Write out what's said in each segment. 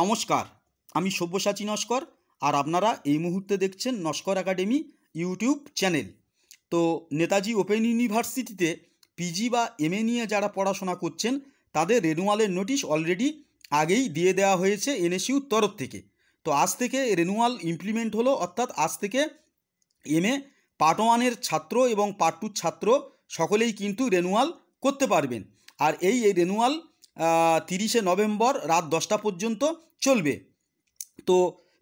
নমস্কার আমি সব্যসাচী নস্কর আর আপনারা এই মুহূর্তে দেখছেন নস্কর একাডেমি ইউটিউব চ্যানেল তো নেতাজি ওপেন ইউনিভার্সিটিতে পিজি বা এমএ নিয়ে যারা পড়াশোনা করছেন তাদের রেনুয়ালের নোটিশ অলরেডি আগেই দিয়ে দেওয়া হয়েছে এনএসইউর তরফ থেকে তো আজ থেকে রেনুয়াল ইমপ্লিমেন্ট হলো অর্থাৎ আজ থেকে এম এ পার্ট ওয়ানের ছাত্র এবং পার্ট টুর ছাত্র সকলেই কিন্তু রেনুয়াল করতে পারবেন আর এই রেনুয়াল তিরিশে নভেম্বর রাত দশটা পর্যন্ত চলবে তো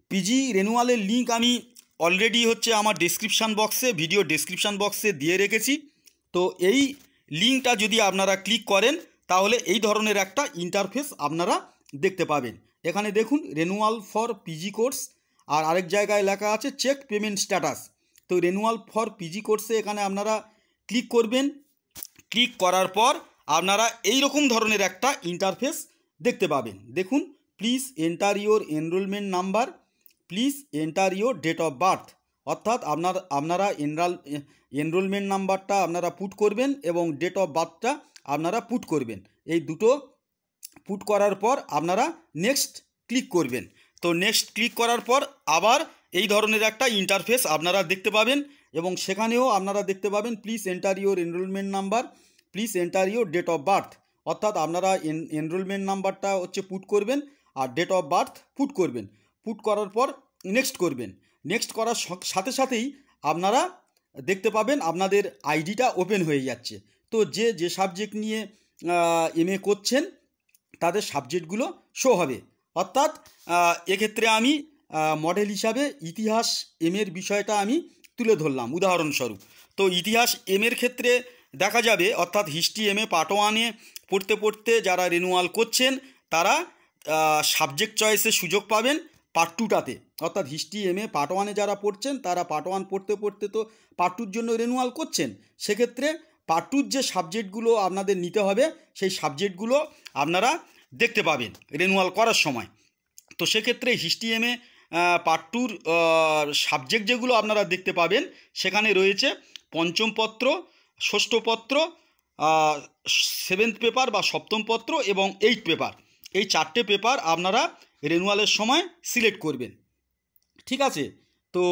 পিজি রেনুয়ালের লিঙ্ক আমি অলরেডি হচ্ছে আমার ডিসক্রিপশান বক্সে ভিডিও ডিসক্রিপশান বক্সে দিয়ে রেখেছি তো এই লিঙ্কটা যদি আপনারা ক্লিক করেন তাহলে এই ধরনের একটা ইন্টারফেস আপনারা দেখতে পাবেন এখানে দেখুন রেনুয়াল ফর পিজি কোর্স আর আরেক জায়গায় লেখা আছে চেক পেমেন্ট স্ট্যাটাস তো রেনুয়াল ফর পিজি কোর্সে এখানে আপনারা ক্লিক করবেন ক্লিক করার পর আপনারা এই রকম ধরনের একটা ইন্টারফেস দেখতে পাবেন দেখুন please enter your enrolment number please enter your date of birth অর্থাৎ আপনার আপনারা এনরাল এনরোলমেন্ট নাম্বারটা আপনারা পুট করবেন এবং ডেট অফ বার্থটা আপনারা পুট করবেন এই দুটো পুট করার পর আপনারা নেক্সট ক্লিক করবেন তো নেক্সট ক্লিক করার পর আবার এই ধরনের একটা ইন্টারফেস আপনারা দেখতে পাবেন এবং সেখানেও আপনারা দেখতে পাবেন please enter your enrolment number please enter your date of birth অর্থাৎ আপনারা এনরোলমেন্ট নাম্বারটা হচ্ছে পুট করবেন আর ডেট অফ বার্থ পুট করবেন পুট করার পর নেক্সট করবেন নেক্সট করার সাথে সাথেই আপনারা দেখতে পাবেন আপনাদের আইডিটা ওপেন হয়ে যাচ্ছে তো যে যে সাবজেক্ট নিয়ে এম করছেন তাদের সাবজেক্টগুলো শো হবে অর্থাৎ এক্ষেত্রে আমি মডেল হিসাবে ইতিহাস এম এর বিষয়টা আমি তুলে ধরলাম উদাহরণস্বরূপ তো ইতিহাস এম এর ক্ষেত্রে দেখা যাবে অর্থাৎ হিস্ট্রি এমএ পার্ট ওয়ানে পড়তে পড়তে যারা রিনুয়াল করছেন তারা সাবজেক্ট চয়েসের সুযোগ পাবেন পার্ট টুটাতে অর্থাৎ হিস্ট্রি এমএ পার্ট ওয়ানে যারা পড়ছেন তারা পার্ট ওয়ান পড়তে পড়তে তো পার্ট টুর জন্য রেনুয়াল করছেন সেক্ষেত্রে পার্ট টুর যে সাবজেক্টগুলো আপনাদের নিতে হবে সেই সাবজেক্টগুলো আপনারা দেখতে পাবেন রেনুয়াল করার সময় তো সেক্ষেত্রে হিস্ট্রি এমএ পার্ট টুর সাবজেক্ট যেগুলো আপনারা দেখতে পাবেন সেখানে রয়েছে পঞ্চম পত্র ষষ্ঠ পত্র সেভেন্থ পেপার বা সপ্তম পত্র এবং এইট পেপার এই চারটে পেপার আপনারা রেনুয়ালের সময় সিলেক্ট করবেন ঠিক আছে তো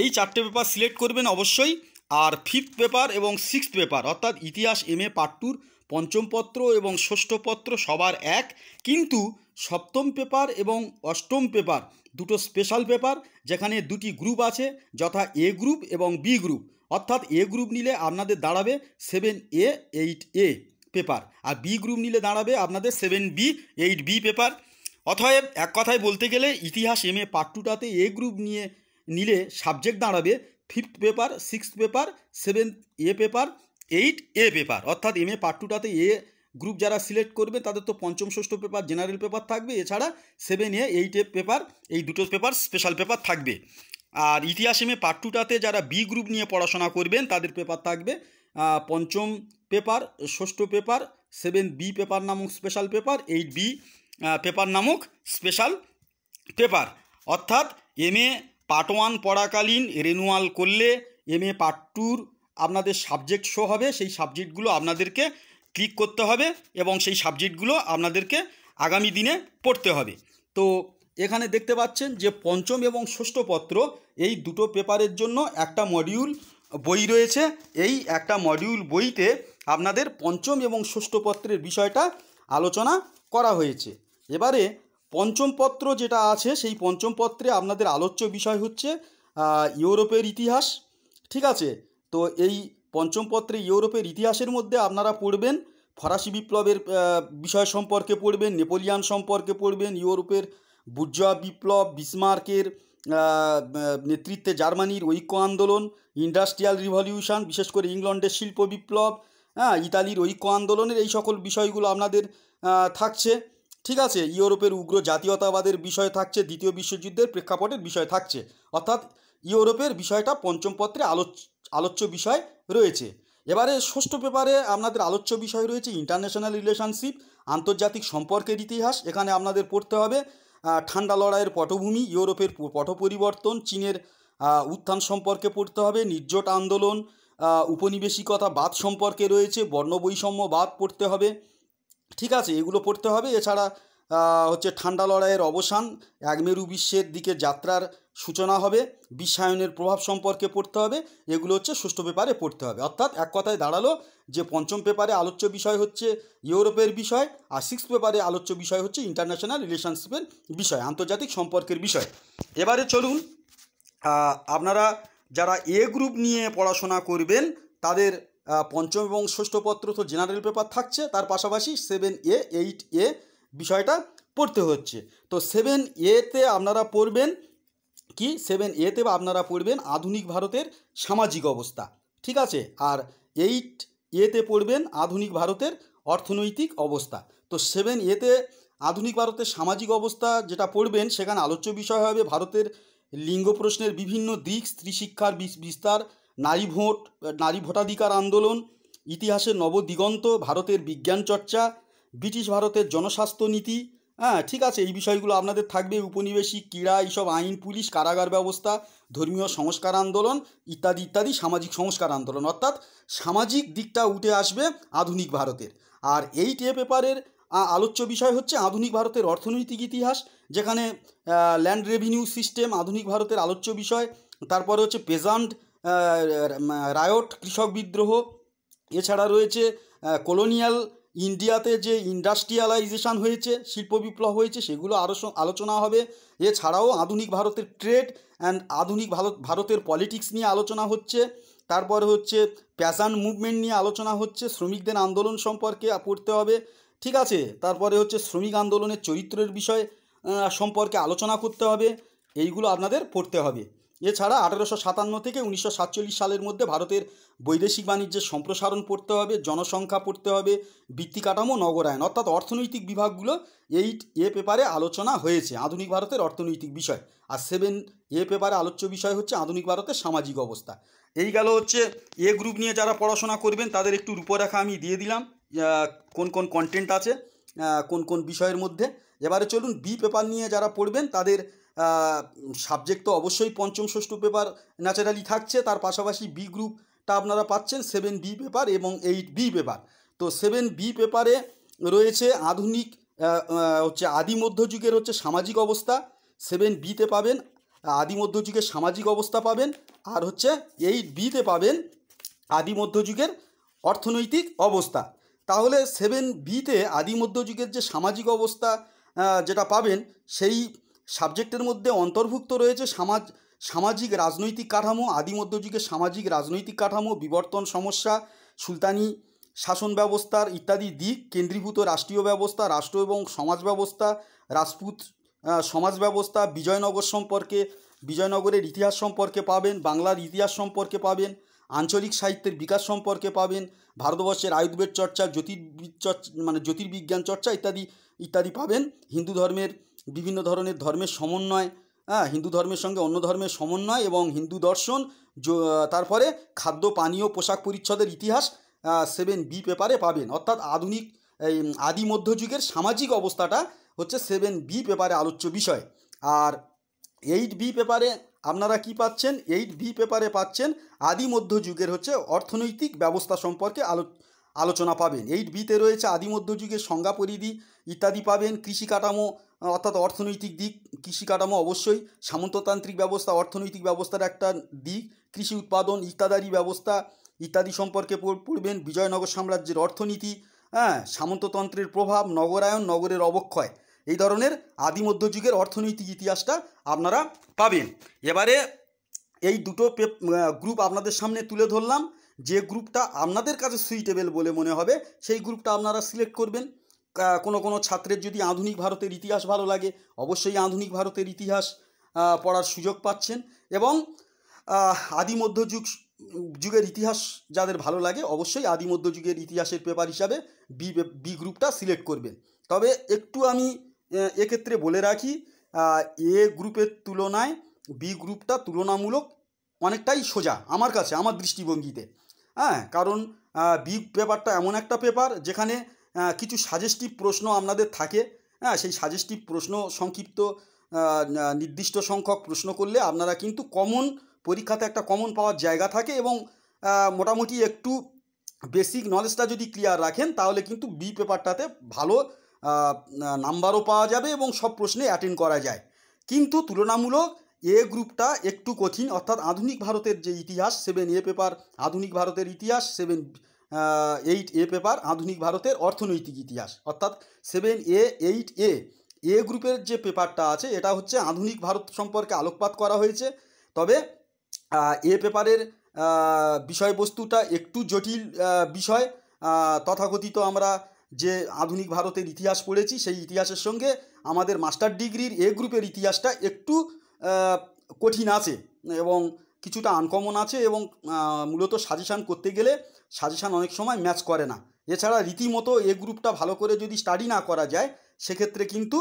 এই চারটে পেপার সিলেক্ট করবেন অবশ্যই আর ফিফথ পেপার এবং সিক্সথ পেপার অর্থাৎ ইতিহাস এম এ পার্ট টুর পঞ্চম পত্র এবং ষষ্ঠ পত্র সবার এক কিন্তু সপ্তম পেপার এবং অষ্টম পেপার দুটো স্পেশাল পেপার যেখানে দুটি গ্রুপ আছে যথা এ গ্রুপ এবং বি গ্রুপ অর্থাৎ এ গ্রুপ নিলে আপনাদের দাঁড়াবে seven A eight A paper আর বি গ্রুপ নিলে দাঁড়াবে আপনাদের seven B eight B paper অথব এক কথায় বলতে গেলে ইতিহাস এম এ পার্ট টুটাতে এ গ্রুপ নিয়ে নিলে সাবজেক্ট দাঁড়াবে fifth paper sixth paper seventh A paper eight A paper অর্থাৎ এম এ পার্ট টুটাতে এ গ্রুপ যারা সিলেক্ট করবে তাদের তো পঞ্চম ষষ্ঠ পেপার জেনারেল পেপার থাকবে এছাড়া seven A eight A paper এই দুটো পেপার স্পেশাল পেপার থাকবে আর ইতিহাস এম এ পার্ট টুটাতে যারা বি গ্রুপ নিয়ে পড়াশোনা করবেন তাদের পেপার থাকবে পঞ্চম পেপার ষষ্ঠ পেপার সেভেন বি পেপার নামক special paper eight B paper নামক স্পেশাল পেপার অর্থাৎ এম এ পার্ট ওয়ান পড়াকালীন রেনুয়াল করলে এম এ পার্ট টুর আপনাদের সাবজেক্ট শো হবে সেই সাবজেক্টগুলো আপনাদেরকে ক্লিক করতে হবে এবং সেই সাবজেক্টগুলো আপনাদেরকে আগামী দিনে পড়তে হবে তো এখানে দেখতে পাচ্ছেন যে পঞ্চম এবং ষষ্ঠ পত্র এই দুটো পেপারের জন্য একটা মডিউল বই রয়েছে এই একটা মডিউল বইতে আপনাদের পঞ্চম এবং ষষ্ঠ পত্রের বিষয়টা আলোচনা করা হয়েছে এবারে পঞ্চম পত্র যেটা আছে সেই পঞ্চম পত্রে আপনাদের আলোচ্য বিষয় হচ্ছে ইউরোপের ইতিহাস ঠিক আছে তো এই পঞ্চম পত্রে ইউরোপের ইতিহাসের মধ্যে আপনারা পড়বেন ফরাসি বিপ্লবের বিষয় সম্পর্কে পড়বেন নেপোলিয়ান সম্পর্কে পড়বেন ইউরোপের বুর্জা বিপ্লব বিসমার্কের নেতৃত্বে জার্মানির ঐক্য আন্দোলন ইন্ডাস্ট্রিয়াল রিভলিউশন বিশেষ করে ইংল্যান্ডের শিল্প বিপ্লব হ্যাঁ ইতালির ঐক্য আন্দোলনের এই সকল বিষয়গুলো আপনাদের থাকছে ঠিক আছে ইউরোপের উগ্র জাতীয়তাবাদের বিষয় থাকছে দ্বিতীয় বিশ্বযুদ্ধের প্রেক্ষাপটের বিষয় থাকছে অর্থাৎ ইউরোপের বিষয়টা পঞ্চম পত্রে আলোচ আলোচ্য বিষয় রয়েছে এবারে ষষ্ঠ পেপারে আপনাদের আলোচ্য বিষয় রয়েছে ইন্টারন্যাশনাল রিলেশনশিপ আন্তর্জাতিক সম্পর্কের ইতিহাস এখানে আপনাদের পড়তে হবে ঠান্ডা লড়াইয়ের পটভূমি ইউরোপের পট পরিবর্তন চীনের উত্থান সম্পর্কে পড়তে হবে নির্জোট আন্দোলন উপনিবেশিকতা বাদ সম্পর্কে রয়েছে বর্ণবৈষম্য বাদ পড়তে হবে ঠিক আছে এগুলো পড়তে হবে এছাড়া হচ্ছে ঠান্ডা লড়াইয়ের অবসান একমেরু বিশ্বের দিকে যাত্রার সূচনা হবে বিশ্বায়নের প্রভাব সম্পর্কে পড়তে হবে এগুলো হচ্ছে ষষ্ঠ পেপারে পড়তে হবে অর্থাৎ এক কথায় দাঁড়ালো যে পঞ্চম পেপারে আলোচ্য বিষয় হচ্ছে ইউরোপের বিষয় আর সিক্স পেপারে আলোচ্য বিষয় হচ্ছে ইন্টারন্যাশনাল রিলেশনশিপের বিষয় আন্তর্জাতিক সম্পর্কের বিষয় এবারে চলুন আপনারা যারা এ গ্রুপ নিয়ে পড়াশোনা করবেন তাদের পঞ্চম এবং ষষ্ঠ পত্র তো জেনারেল পেপার থাকছে তার পাশাপাশি সেভেন এ এইট এ বিষয়টা পড়তে হচ্ছে তো সেভেন এতে আপনারা পড়বেন কি সেভেন এতে আপনারা পড়বেন আধুনিক ভারতের সামাজিক অবস্থা ঠিক আছে আর এইট এতে পড়বেন আধুনিক ভারতের অর্থনৈতিক অবস্থা তো সেভেন এতে আধুনিক ভারতের সামাজিক অবস্থা যেটা পড়বেন সেখানে আলোচ্য বিষয় হবে ভারতের লিঙ্গ প্রশ্নের বিভিন্ন দিক স্ত্রী শিক্ষার বিস্তার নারী ভোট নারী ভোটাধিকার আন্দোলন ইতিহাসের নবদিগন্ত ভারতের বিজ্ঞান চর্চা ব্রিটিশ ভারতের জনস্বাস্থ্য নীতি হ্যাঁ ঠিক আছে এই বিষয়গুলো আপনাদের থাকবে উপনিবেশিক ক্রীড়া এইসব আইন পুলিশ কারাগার ব্যবস্থা ধর্মীয় সংস্কার আন্দোলন ইত্যাদি ইত্যাদি সামাজিক সংস্কার আন্দোলন অর্থাৎ সামাজিক দিকটা উঠে আসবে আধুনিক ভারতের আর এই টে পেপারের আলোচ্য বিষয় হচ্ছে আধুনিক ভারতের অর্থনৈতিক ইতিহাস যেখানে ল্যান্ড রেভিনিউ সিস্টেম আধুনিক ভারতের আলোচ্য বিষয় তারপরে হচ্ছে পেজান্ট রায়ট কৃষক বিদ্রোহ এছাড়া রয়েছে কলোনিয়াল ইন্ডিয়াতে যে ইন্ডাস্ট্রিয়ালাইজেশান হয়েছে শিল্প বিপ্লব হয়েছে সেগুলো আরও আলোচনা হবে এছাড়াও আধুনিক ভারতের ট্রেড অ্যান্ড আধুনিক ভারত ভারতের পলিটিক্স নিয়ে আলোচনা হচ্ছে তারপরে হচ্ছে প্যাশান মুভমেন্ট নিয়ে আলোচনা হচ্ছে শ্রমিকদের আন্দোলন সম্পর্কে পড়তে হবে ঠিক আছে তারপরে হচ্ছে শ্রমিক আন্দোলনের চরিত্রের বিষয় সম্পর্কে আলোচনা করতে হবে এইগুলো আপনাদের পড়তে হবে এছাড়া আঠেরোশো সাতান্ন থেকে উনিশশো সাতচল্লিশ সালের মধ্যে ভারতের বৈদেশিক বাণিজ্যের সম্প্রসারণ পড়তে হবে জনসংখ্যা পড়তে হবে বৃত্তি কাঠামো নগরায়ন অর্থাৎ অর্থনৈতিক বিভাগগুলো এইট এ পেপারে আলোচনা হয়েছে আধুনিক ভারতের অর্থনৈতিক বিষয় আর সেভেন এ পেপারে আলোচ্য বিষয় হচ্ছে আধুনিক ভারতের সামাজিক অবস্থা এই গেল হচ্ছে এ গ্রুপ নিয়ে যারা পড়াশোনা করবেন তাদের একটু রূপরেখা আমি দিয়ে দিলাম কোন কোন কন্টেন্ট আছে কোন কোন বিষয়ের মধ্যে এবারে চলুন বি পেপার নিয়ে যারা পড়বেন তাদের সাবজেক্ট তো অবশ্যই পঞ্চম ষষ্ঠ পেপার ন্যাচারালি থাকছে তার পাশাপাশি বি গ্রুপটা আপনারা পাচ্ছেন সেভেন বি পেপার এবং এইট বি পেপার তো সেভেন বি পেপারে রয়েছে আধুনিক হচ্ছে আদি মধ্যযুগের হচ্ছে সামাজিক অবস্থা সেভেন বিতে পাবেন আদি মধ্যযুগের সামাজিক অবস্থা পাবেন আর হচ্ছে এইট বিতে পাবেন আদি মধ্যযুগের অর্থনৈতিক অবস্থা তাহলে সেভেন বিতে আদি মধ্যযুগের যে সামাজিক অবস্থা যেটা পাবেন সেই সাবজেক্টের মধ্যে অন্তর্ভুক্ত রয়েছে সামাজ সামাজিক রাজনৈতিক কাঠামো আদি মধ্যযুগের সামাজিক রাজনৈতিক কাঠামো বিবর্তন সমস্যা সুলতানি শাসন ব্যবস্থার ইত্যাদি দিক কেন্দ্রীভূত রাষ্ট্রীয় ব্যবস্থা রাষ্ট্র এবং সমাজ ব্যবস্থা রাজপুত সমাজ ব্যবস্থা বিজয়নগর সম্পর্কে বিজয়নগরের ইতিহাস সম্পর্কে পাবেন বাংলার ইতিহাস সম্পর্কে পাবেন আঞ্চলিক সাহিত্যের বিকাশ সম্পর্কে পাবেন ভারতবর্ষের আয়ুর্বেদ চর্চা চর্চা মানে জ্যোতির্বিজ্ঞান চর্চা ইত্যাদি ইত্যাদি পাবেন হিন্দু ধর্মের বিভিন্ন ধরনের ধর্মের সমন্বয় হ্যাঁ হিন্দু ধর্মের সঙ্গে অন্য ধর্মের সমন্বয় এবং হিন্দু দর্শন তারপরে খাদ্য পানীয় পোশাক পরিচ্ছদের ইতিহাস সেভেন বি পেপারে পাবেন অর্থাৎ আধুনিক এই আদি মধ্যযুগের সামাজিক অবস্থাটা হচ্ছে সেভেন বি পেপারে আলোচ্য বিষয় আর এইট বি পেপারে আপনারা কি পাচ্ছেন এইট ভি পেপারে পাচ্ছেন আদি মধ্যযুগের হচ্ছে অর্থনৈতিক ব্যবস্থা সম্পর্কে আলো আলোচনা পাবেন এইট বিতে রয়েছে আদি মধ্যযুগের সংজ্ঞা পরিধি ইত্যাদি পাবেন কৃষি কাঠামো অর্থাৎ অর্থনৈতিক দিক কৃষি কাঠামো অবশ্যই সামন্ততান্ত্রিক ব্যবস্থা অর্থনৈতিক ব্যবস্থার একটা দিক কৃষি উৎপাদন ইত্যাদারি ব্যবস্থা ইত্যাদি সম্পর্কে পড়বেন বিজয়নগর সাম্রাজ্যের অর্থনীতি হ্যাঁ সামন্ততন্ত্রের প্রভাব নগরায়ন নগরের অবক্ষয় এই ধরনের আদি মধ্যযুগের অর্থনৈতিক ইতিহাসটা আপনারা পাবেন এবারে এই দুটো গ্রুপ আপনাদের সামনে তুলে ধরলাম যে গ্রুপটা আপনাদের কাছে সুইটেবল বলে মনে হবে সেই গ্রুপটা আপনারা সিলেক্ট করবেন কোনো কোনো ছাত্রের যদি আধুনিক ভারতের ইতিহাস ভালো লাগে অবশ্যই আধুনিক ভারতের ইতিহাস পড়ার সুযোগ পাচ্ছেন এবং আদি মধ্যযুগ যুগের ইতিহাস যাদের ভালো লাগে অবশ্যই আদি মধ্যযুগের ইতিহাসের পেপার হিসাবে বি বি গ্রুপটা সিলেক্ট করবেন তবে একটু আমি এক্ষেত্রে বলে রাখি এ গ্রুপের তুলনায় বি গ্রুপটা তুলনামূলক অনেকটাই সোজা আমার কাছে আমার দৃষ্টিভঙ্গিতে হ্যাঁ কারণ বি পেপারটা এমন একটা পেপার যেখানে কিছু সাজেস্টিভ প্রশ্ন আপনাদের থাকে হ্যাঁ সেই সাজেস্টিভ প্রশ্ন সংক্ষিপ্ত নির্দিষ্ট সংখ্যক প্রশ্ন করলে আপনারা কিন্তু কমন পরীক্ষাতে একটা কমন পাওয়ার জায়গা থাকে এবং মোটামুটি একটু বেসিক নলেজটা যদি ক্লিয়ার রাখেন তাহলে কিন্তু বি পেপারটাতে ভালো নাম্বারও পাওয়া যাবে এবং সব প্রশ্নে অ্যাটেন্ড করা যায় কিন্তু তুলনামূলক এ গ্রুপটা একটু কঠিন অর্থাৎ আধুনিক ভারতের যে ইতিহাস সেভেন এ পেপার আধুনিক ভারতের ইতিহাস সেভেন এইট এ পেপার আধুনিক ভারতের অর্থনৈতিক ইতিহাস অর্থাৎ সেভেন এ এইট এ এ গ্রুপের যে পেপারটা আছে এটা হচ্ছে আধুনিক ভারত সম্পর্কে আলোকপাত করা হয়েছে তবে এ পেপারের বিষয়বস্তুটা একটু জটিল বিষয় তথাকথিত আমরা যে আধুনিক ভারতের ইতিহাস পড়েছি সেই ইতিহাসের সঙ্গে আমাদের মাস্টার ডিগ্রির এ গ্রুপের ইতিহাসটা একটু কঠিন আছে এবং কিছুটা আনকমন আছে এবং মূলত সাজেশান করতে গেলে সাজেশান অনেক সময় ম্যাচ করে না এছাড়া রীতিমতো এ গ্রুপটা ভালো করে যদি স্টাডি না করা যায় সেক্ষেত্রে কিন্তু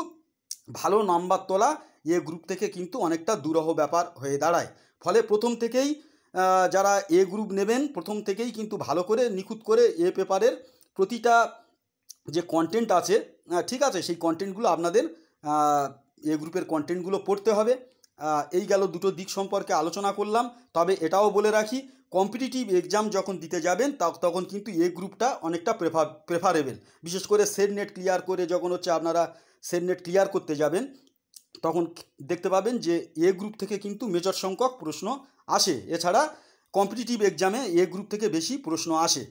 ভালো নাম্বার তোলা এ গ্রুপ থেকে কিন্তু অনেকটা দুরহ ব্যাপার হয়ে দাঁড়ায় ফলে প্রথম থেকেই যারা এ গ্রুপ নেবেন প্রথম থেকেই কিন্তু ভালো করে নিখুঁত করে এ পেপারের প্রতিটা যে কন্টেন্ট আছে ঠিক আছে সেই কন্টেন্টগুলো আপনাদের এ গ্রুপের কন্টেন্টগুলো পড়তে হবে এই গেল দুটো দিক সম্পর্কে আলোচনা করলাম তবে এটাও বলে রাখি কম্পিটিটিভ এক্সাম যখন দিতে যাবেন তখন কিন্তু এ গ্রুপটা অনেকটা প্রেফার প্রেফারেবেল বিশেষ করে সেট নেট ক্লিয়ার করে যখন হচ্ছে আপনারা সেট নেট ক্লিয়ার করতে যাবেন তখন দেখতে পাবেন যে এ গ্রুপ থেকে কিন্তু মেজর সংখ্যক প্রশ্ন আসে এছাড়া কম্পিটিটিভ এক্সামে এ গ্রুপ থেকে বেশি প্রশ্ন আসে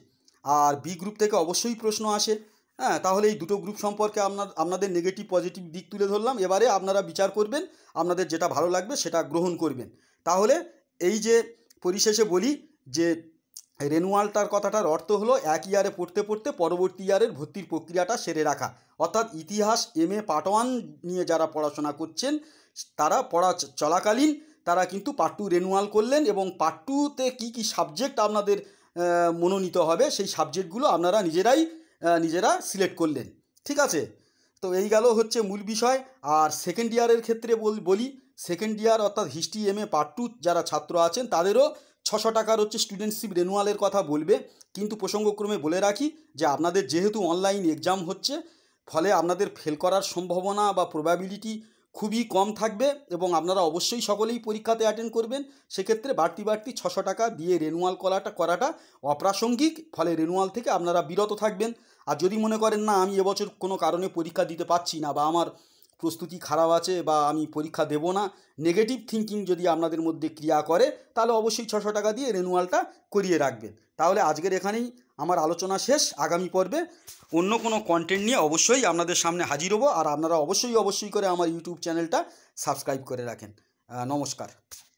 আর বি গ্রুপ থেকে অবশ্যই প্রশ্ন আসে হ্যাঁ তাহলে এই দুটো গ্রুপ সম্পর্কে আপনার আপনাদের নেগেটিভ পজিটিভ দিক তুলে ধরলাম এবারে আপনারা বিচার করবেন আপনাদের যেটা ভালো লাগবে সেটা গ্রহণ করবেন তাহলে এই যে পরিশেষে বলি যে রেনুয়ালটার কথাটার অর্থ হলো এক ইয়ারে পড়তে পড়তে পরবর্তী ইয়ারের ভর্তির প্রক্রিয়াটা সেরে রাখা অর্থাৎ ইতিহাস এম এ পার্ট ওয়ান নিয়ে যারা পড়াশোনা করছেন তারা পড়া চলাকালীন তারা কিন্তু পার্ট টু রেনুয়াল করলেন এবং পার্ট টুতে কী কী সাবজেক্ট আপনাদের মনোনীত হবে সেই সাবজেক্টগুলো আপনারা নিজেরাই নিজেরা সিলেক্ট করলেন ঠিক আছে তো এই গেল হচ্ছে মূল বিষয় আর সেকেন্ড ইয়ারের ক্ষেত্রে বলি সেকেন্ড ইয়ার অর্থাৎ history M A part two যারা ছাত্র আছেন তাদেরও ছশো টাকার হচ্ছে স্টুডেন্টশিপ রেনুয়ালের কথা বলবে কিন্তু প্রসঙ্গক্রমে বলে রাখি যে আপনাদের যেহেতু অনলাইন এক্সাম হচ্ছে ফলে আপনাদের ফেল করার সম্ভাবনা বা প্রবাবিলিটি খুবই কম থাকবে এবং আপনারা অবশ্যই সকলেই পরীক্ষাতে অ্যাটেন্ড করবেন সেক্ষেত্রে বাড়তি বাড়তি ছশো টাকা দিয়ে রেনুয়াল করাটা করাটা অপ্রাসঙ্গিক ফলে রেনুয়াল থেকে আপনারা বিরত থাকবেন আর যদি মনে করেন না আমি এবছর কোনো কারণে পরীক্ষা দিতে পারছি না বা আমার প্রস্তুতি খারাপ আছে বা আমি পরীক্ষা দেব না নেগেটিভ থিঙ্কিং যদি আপনাদের মধ্যে ক্রিয়া করে তাহলে অবশ্যই ছশো টাকা দিয়ে রেনুয়ালটা করিয়ে রাখবেন তাহলে আজকের এখানেই আমার আলোচনা শেষ আগামী পর্বে অন্য কোনো কন্টেন্ট নিয়ে অবশ্যই আপনাদের সামনে হাজির হবো আর আপনারা অবশ্যই অবশ্যই করে আমার ইউটিউব চ্যানেলটা সাবস্ক্রাইব করে রাখেন নমস্কার